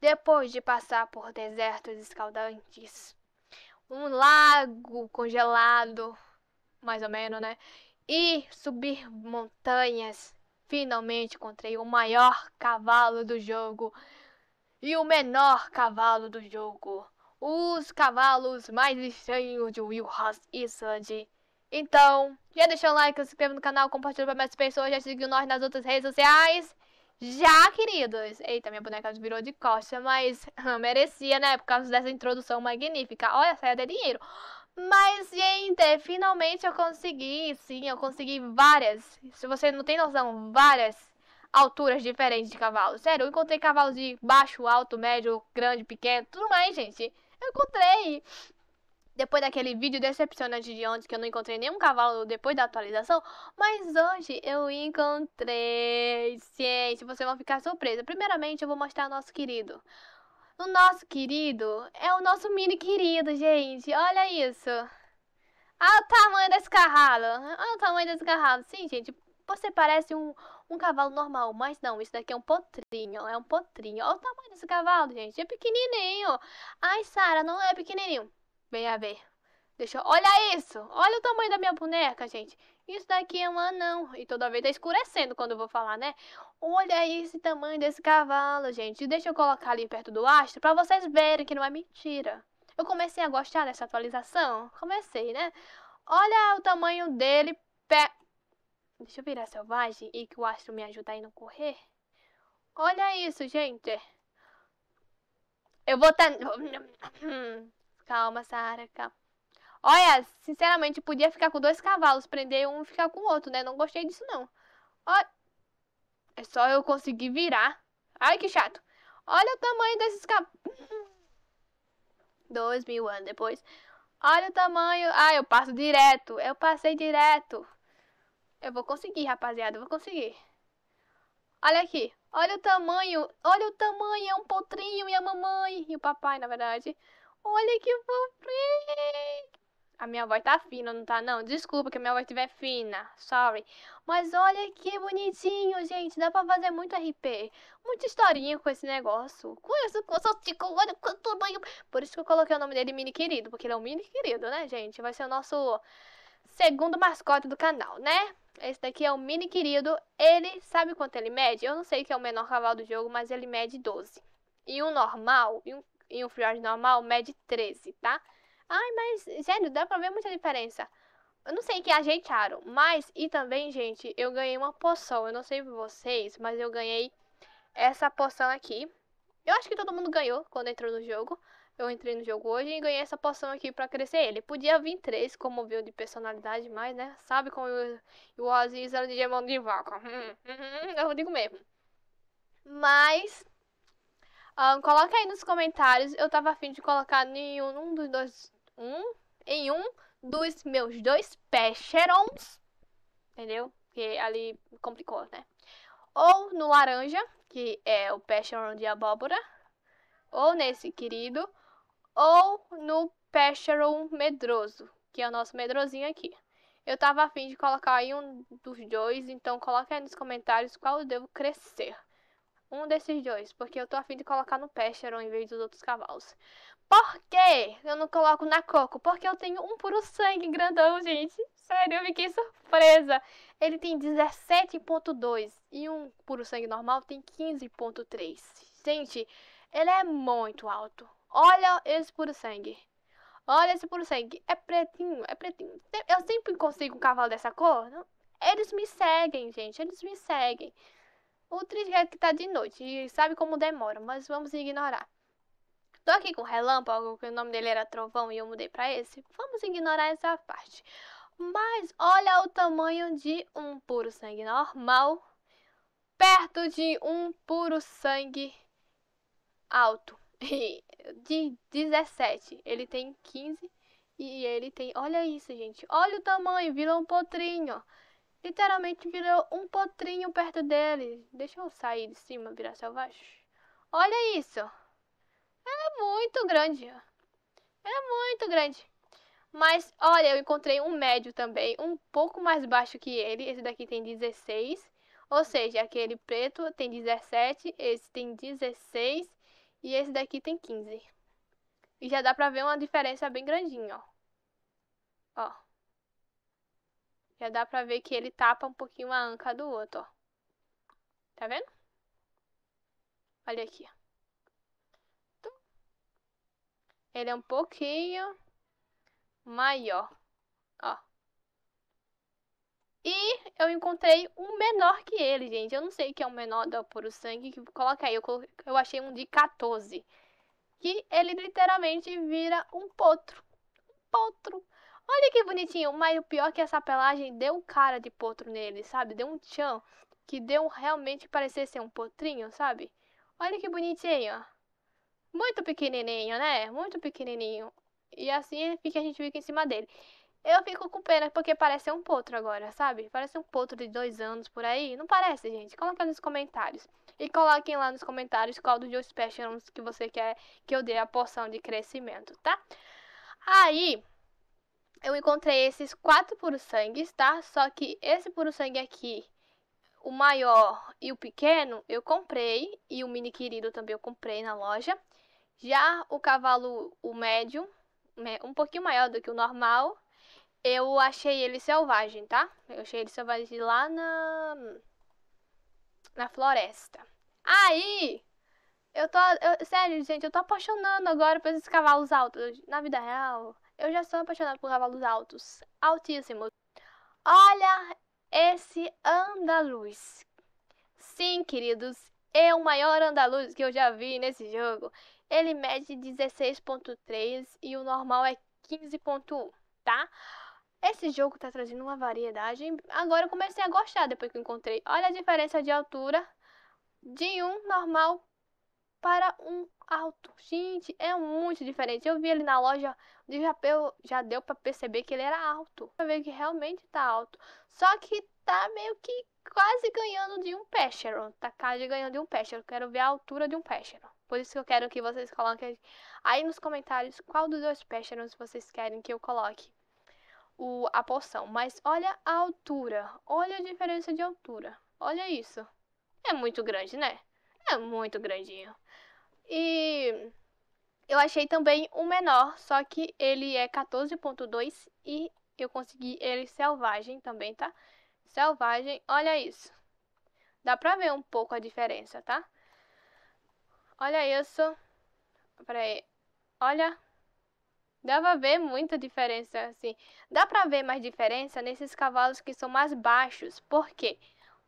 depois de passar por desertos escaldantes, um lago congelado, mais ou menos, né? E subir montanhas, finalmente encontrei o maior cavalo do jogo e o menor cavalo do jogo. Os cavalos mais estranhos de Will House Island. Então, já deixou o like, se inscreva no canal, compartilha para mais pessoas, já seguiu nós nas outras redes sociais. Já, queridos. Eita, minha boneca virou de costa, mas ah, merecia, né? Por causa dessa introdução magnífica. Olha, saia de dinheiro. Mas, gente, finalmente eu consegui, sim, eu consegui várias. Se você não tem noção, várias alturas diferentes de cavalo. Sério, eu encontrei cavalos de baixo, alto, médio, grande, pequeno, tudo mais, gente. Eu encontrei depois daquele vídeo decepcionante de ontem que eu não encontrei nenhum cavalo depois da atualização, mas hoje eu encontrei. Gente, vocês vão ficar surpresa. Primeiramente, eu vou mostrar o nosso querido. O nosso querido é o nosso mini querido, gente. Olha isso. Olha o tamanho desse cavalo. Olha o tamanho desse cavalo. Sim, gente, você parece um, um cavalo normal, mas não, isso daqui é um potrinho, é um potrinho. Olha o tamanho desse cavalo, gente, é pequenininho. Ai, Sara, não é pequenininho. Venha ver. Deixa eu... Olha isso! Olha o tamanho da minha boneca, gente. Isso daqui é um anão. E toda vez tá escurecendo quando eu vou falar, né? Olha esse tamanho desse cavalo, gente. Deixa eu colocar ali perto do astro pra vocês verem que não é mentira. Eu comecei a gostar dessa atualização. Comecei, né? Olha o tamanho dele. Pe... Deixa eu virar selvagem e que o astro me ajuda a não correr. Olha isso, gente. Eu vou estar... Tá... Hum. Calma, Sara, calma. Olha, sinceramente, podia ficar com dois cavalos, prender um e ficar com o outro, né? Não gostei disso, não. Olha. É só eu conseguir virar. Ai, que chato. Olha o tamanho desses cavalos. Dois mil anos depois. Olha o tamanho. Ah, eu passo direto. Eu passei direto. Eu vou conseguir, rapaziada. Eu vou conseguir. Olha aqui. Olha o tamanho. Olha o tamanho. É um potrinho e a mamãe. E o papai, na verdade. Olha que fofinho. A minha voz tá fina, não tá não? Desculpa que a minha voz estiver fina, sorry. Mas olha que bonitinho, gente. Dá pra fazer muito RP. Muita historinha com esse negócio. Com esse saltico, olha quanto tamanho. Por isso que eu coloquei o nome dele Mini Querido, porque ele é um Mini Querido, né, gente? Vai ser o nosso segundo mascote do canal, né? Esse daqui é o Mini Querido. Ele sabe quanto ele mede? Eu não sei que é o menor cavalo do jogo, mas ele mede 12. E um normal, e um em um filhote normal mede 13, tá? Ai, mas sério, dá pra ver muita diferença. Eu não sei que ajeitaram, mas e também, gente, eu ganhei uma poção. Eu não sei vocês, mas eu ganhei essa poção aqui. Eu acho que todo mundo ganhou quando entrou no jogo. Eu entrei no jogo hoje e ganhei essa poção aqui pra crescer ele. Podia vir três, como viu de personalidade, mas, né? Sabe como o Aziz era de mão de vaca. Uhum, eu digo mesmo. Mas um, ah, coloca aí nos comentários. Eu tava afim de colocar em um dos dois. Um, em um dos meus dois pecherons. Entendeu? Porque ali complicou, né? Ou no laranja, que é o pecheron de abóbora. Ou nesse querido. Ou no pecheron medroso, que é o nosso medrosinho aqui. Eu tava afim de colocar aí um dos dois, então coloca aí nos comentários qual eu devo crescer. Um desses dois, porque eu tô afim de colocar no Pestero em vez dos outros cavalos. Por que eu não coloco na Coco? Porque eu tenho um puro sangue grandão, gente. Sério, eu fiquei surpresa. Ele tem 17.2 e um puro sangue normal tem 15.3. Gente, ele é muito alto. Olha esse puro sangue. Olha esse puro sangue. É pretinho, é pretinho. Eu sempre consigo um cavalo dessa cor. Eles me seguem, gente. Eles me seguem. O que tá de noite e sabe como demora, mas vamos ignorar. Tô aqui com o Relâmpago, que o nome dele era Trovão e eu mudei para esse. Vamos ignorar essa parte. Mas olha o tamanho de um puro sangue normal perto de um puro sangue alto. de 17. Ele tem 15 e ele tem. Olha isso, gente. Olha o tamanho, virou um potrinho. Literalmente virou um potrinho perto dele. Deixa eu sair de cima, virar selvagem. Olha isso. Ela é muito grande. Ela é muito grande. Mas, olha, eu encontrei um médio também, um pouco mais baixo que ele. Esse daqui tem 16. Ou seja, aquele preto tem 17, esse tem 16 e esse daqui tem 15. E já dá pra ver uma diferença bem grandinha, ó. Ó. Já dá pra ver que ele tapa um pouquinho a anca do outro, ó. Tá vendo? Olha aqui. Ele é um pouquinho maior, ó. E eu encontrei um menor que ele, gente. Eu não sei que é o um menor do puro sangue. Que coloca aí, eu, coloquei, eu achei um de 14. Que ele literalmente vira um potro. Um potro. Olha que bonitinho, mas o pior é que essa pelagem deu cara de potro nele, sabe? Deu um tchan que deu realmente parecer ser um potrinho, sabe? Olha que bonitinho. Muito pequenininho, né? Muito pequenininho. E assim fica, é a gente fica em cima dele. Eu fico com pena porque parece um potro agora, sabe? Parece um potro de dois anos por aí. Não parece, gente? Coloca nos comentários. E coloquem lá nos comentários qual dos dois peixes que você quer que eu dê a porção de crescimento, tá? Aí, eu encontrei esses quatro puros sangues, tá? Só que esse puro sangue aqui, o maior e o pequeno, eu comprei. E o mini querido também eu comprei na loja. Já o cavalo, o médio, né, um pouquinho maior do que o normal, eu achei ele selvagem, tá? Eu achei ele selvagem lá na... Na floresta. Aí, eu tô... Eu, sério, gente, eu tô apaixonando agora por esses cavalos altos. Na vida real, eu já sou apaixonada por cavalos altos, altíssimos. Olha esse andaluz. Sim, queridos, é o maior andaluz que eu já vi nesse jogo. Ele mede 16.3 e o normal é 15.1, tá? Esse jogo tá trazendo uma variedade. Agora eu comecei a gostar depois que encontrei. Olha a diferença de altura de um normal para um alto. Gente, é muito diferente. Eu vi ele na loja de chapéu, já deu para perceber que ele era alto. Pra ver que realmente tá alto. Só que tá meio que quase ganhando de um Pesheron. Tá quase ganhando de um Pesheron. Quero ver a altura de um Pesheron. Por isso que eu quero que vocês coloquem aí nos comentários qual dos dois se vocês querem que eu coloque o, a poção. Mas olha a altura. Olha a diferença de altura. Olha isso. É muito grande, né? É muito grandinho. E eu achei também um menor, só que ele é 14.2 e eu consegui ele selvagem também, tá? Selvagem, olha isso. Dá pra ver um pouco a diferença, tá? Olha isso. Pera aí. Olha. Dá pra ver muita diferença, assim. Dá pra ver mais diferença nesses cavalos que são mais baixos. Por quê?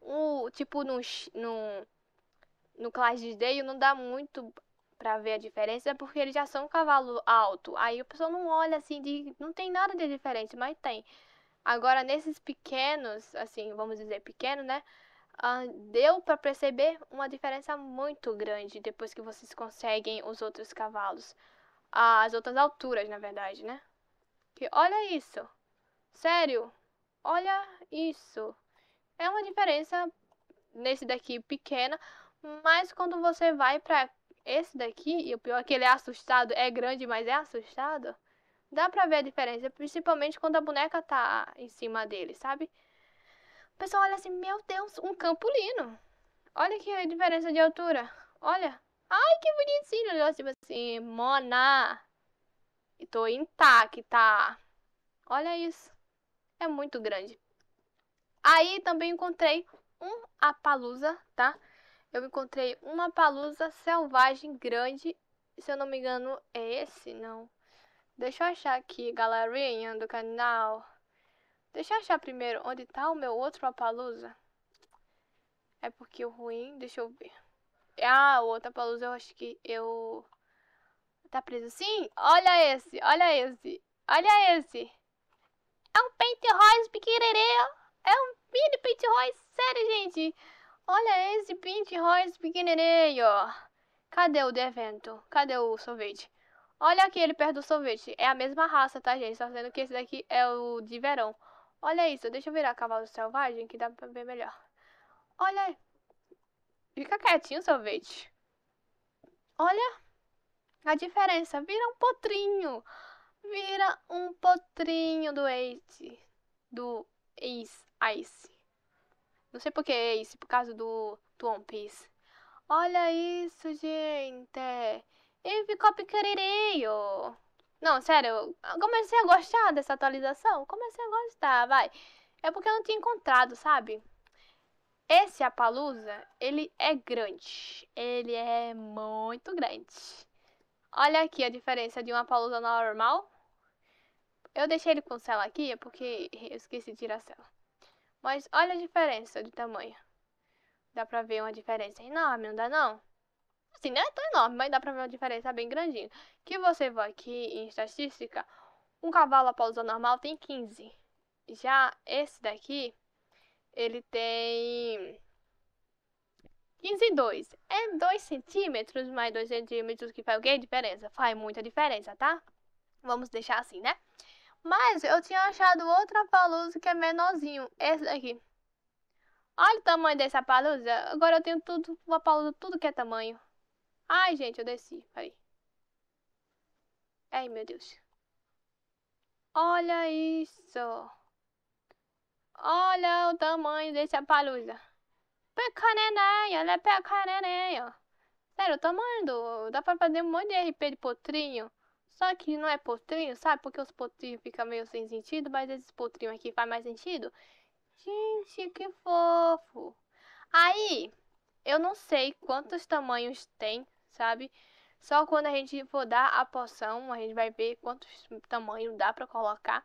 O, tipo, no, no, no Clash de deio não dá muito para ver a diferença é porque eles já são um cavalo alto. Aí o pessoal não olha assim, de, não tem nada de diferente, mas tem. Agora, nesses pequenos, assim, vamos dizer pequeno, né? Uh, deu para perceber uma diferença muito grande depois que vocês conseguem os outros cavalos. Uh, as outras alturas, na verdade, né? Que olha isso. Sério. Olha isso. É uma diferença nesse daqui pequena, mas quando você vai para esse daqui, e o pior é que ele é assustado, é grande, mas é assustado. Dá pra ver a diferença, principalmente quando a boneca tá em cima dele, sabe? O pessoal olha assim, meu Deus, um campolino. Olha que diferença de altura. Olha. Ai, que bonitinho. Olha, tipo assim, mona. E tô intacta. Olha isso. É muito grande. Aí também encontrei um apalusa, tá? eu encontrei uma palusa selvagem grande. Se eu não me engano, é esse? Não. Deixa eu achar aqui, galerinha do canal. Deixa eu achar primeiro onde tá o meu outro apalusa. É porque o ruim, deixa eu ver. Ah, o outro apalusa eu acho que eu... Tá preso sim? Olha esse, olha esse, olha esse. É um pente rosa pequenininho. É um mini pente rosa, sério, gente. Olha esse pinch-royce pequenininho. Cadê o Devento? Cadê o sorvete? Olha aquele perto do sorvete. É a mesma raça, tá, gente? Só tá sendo que esse daqui é o de verão. Olha isso. Deixa eu virar cavalo selvagem que dá pra ver melhor. Olha Fica quietinho, sorvete. Olha a diferença. Vira um potrinho. Vira um potrinho do Ace. Do Ace. Ice. Não sei por que é isso, por causa do, do One Piece. Olha isso, gente. Ele ficou picareio. Não, sério, eu comecei a gostar dessa atualização. Comecei a gostar, vai. É porque eu não tinha encontrado, sabe? Esse Apalusa, ele é grande. Ele é muito grande. Olha aqui a diferença de uma Apalusa normal. Eu deixei ele com cela aqui, é porque eu esqueci de tirar a cela. Mas olha a diferença de tamanho. Dá pra ver uma diferença enorme, não dá não? Assim, não é tão enorme, mas dá pra ver uma diferença bem grandinha. Que você vai aqui em estatística, um cavalo após normal tem 15. Já esse daqui, ele tem 15,2. É 2 centímetros mais 2 centímetros que faz o quê? Diferença. Faz muita diferença, tá? Vamos deixar assim, né? Mas eu tinha achado outro apalusa que é menorzinho. Esse daqui. Olha o tamanho desse apalusa. Agora eu tenho tudo, o apalusa, tudo que é tamanho. Ai, gente, eu desci. Peraí. Ai, meu Deus. Olha isso. Olha o tamanho desse apalusa. Pecaneneia, ela é pecaneneia. Sério, o tamanho do... Dá pra fazer um monte de RP de potrinho. Só que não é potrinho, sabe? Porque os potrinhos ficam meio sem sentido, mas esses potrinhos aqui faz mais sentido. Gente, que fofo! Aí, eu não sei quantos tamanhos tem, sabe? Só quando a gente for dar a poção, a gente vai ver quantos tamanhos dá pra colocar.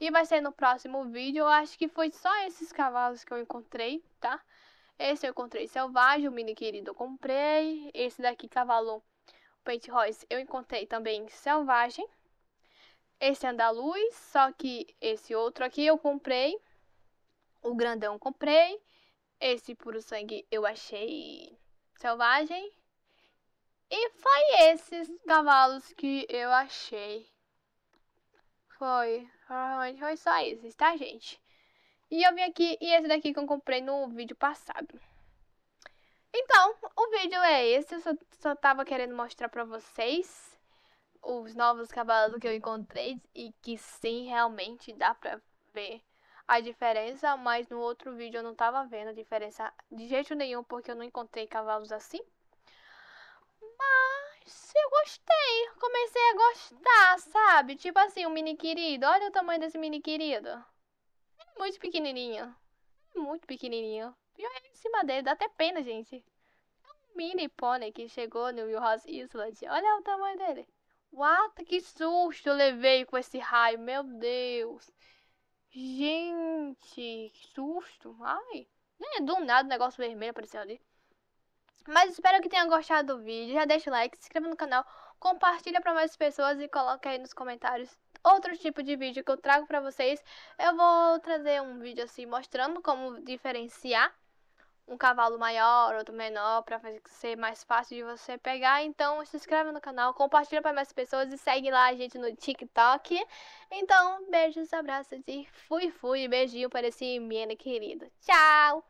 E vai ser no próximo vídeo. Eu acho que foi só esses cavalos que eu encontrei, tá? Esse eu encontrei selvagem, o mini querido eu comprei. Esse daqui, cavalo Royce eu encontrei também selvagem. Esse andaluz, só que esse outro aqui eu comprei. O grandão comprei. Esse puro sangue eu achei selvagem. E foi esses cavalos que eu achei. Foi, foi só esses, tá, gente? E eu vim aqui, e esse daqui que eu comprei no vídeo passado. Então, o vídeo é esse. Eu só, só tava querendo mostrar pra vocês os novos cavalos que eu encontrei. E que sim, realmente dá pra ver a diferença. Mas no outro vídeo eu não tava vendo a diferença de jeito nenhum. Porque eu não encontrei cavalos assim. Mas eu gostei. Comecei a gostar, sabe? Tipo assim, o um mini querido. Olha o tamanho desse mini querido. É muito pequenininho. muito pequenininho piorei em cima dele, dá até pena, gente. É um mini pônei que chegou no House Island. Olha o tamanho dele. What? Que susto eu levei com esse raio, meu Deus. Gente, que susto. Ai, é do nada o negócio vermelho apareceu ali. Mas espero que tenha gostado do vídeo. Já deixa o like, se inscreva no canal, compartilha para mais pessoas e coloca aí nos comentários outro tipo de vídeo que eu trago para vocês. Eu vou trazer um vídeo assim mostrando como diferenciar um cavalo maior, outro menor, para ser mais fácil de você pegar. Então, se inscreve no canal, compartilha para mais pessoas e segue lá a gente no TikTok. Então, beijos, abraços e fui, fui. Beijinho para esse menino querido. Tchau!